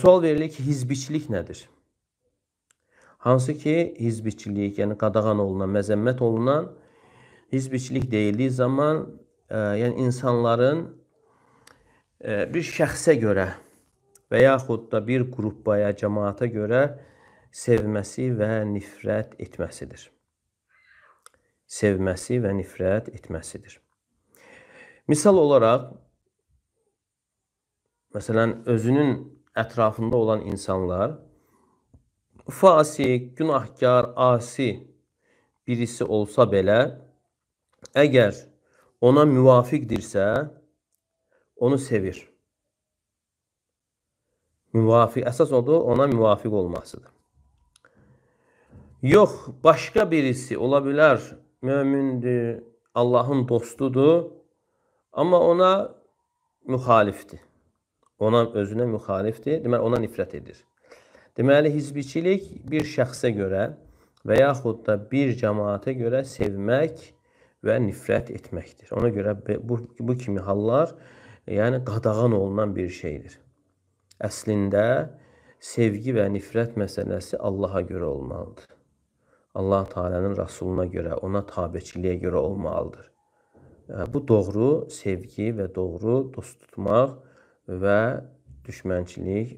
Sual verilir ki, hizbiçilik nədir? Hansı ki, hizbiçilik, yəni qadağan olunan, məzəmmət olunan hizbiçilik deyildiyi zaman, ə, yəni insanların ə, bir şəxsə görə və yaxud da bir qrupaya, cəmaata görə sevməsi və nifrət etməsidir. Sevməsi və nifrət etməsidir. Misal olaraq məsələn özünün ətrafında olan insanlar fasik, günahkar, asi birisi olsa belə əgər ona müvafiqdirsə onu sevir. Müvafiq əsas odur ona müvafiq olmasıdır. Yox, başqa birisi ola bilər, mömindir, Allahın dostudur, amma ona müxalifdir. Ona özünə müxalifdir, deməli ona nifrət edir. Deməli hizbiçilik bir şəxsə görə və yaxud da bir cəmaata görə sevmək və nifrət etməkdir. Ona görə bu, bu kimi hallar yəni qadağan olunan bir şeydir. Əslində sevgi və nifrət məsələsi Allaha görə olmalıdır. Allah Taala'nın rəsuluna görə, ona tabeçiliyə görə olmalıdır. Bu doğru sevgi və doğru dost tutmaq və düşmənçilik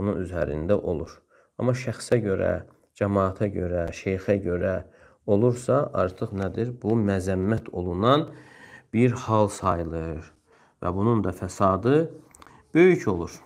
bunun üzərində olur. Amma şəxsə görə, cəmaata görə, şeyxə görə olursa, artıq nədir? Bu məzəmmət olunan bir hal sayılır və bunun da fəsadı böyük olur.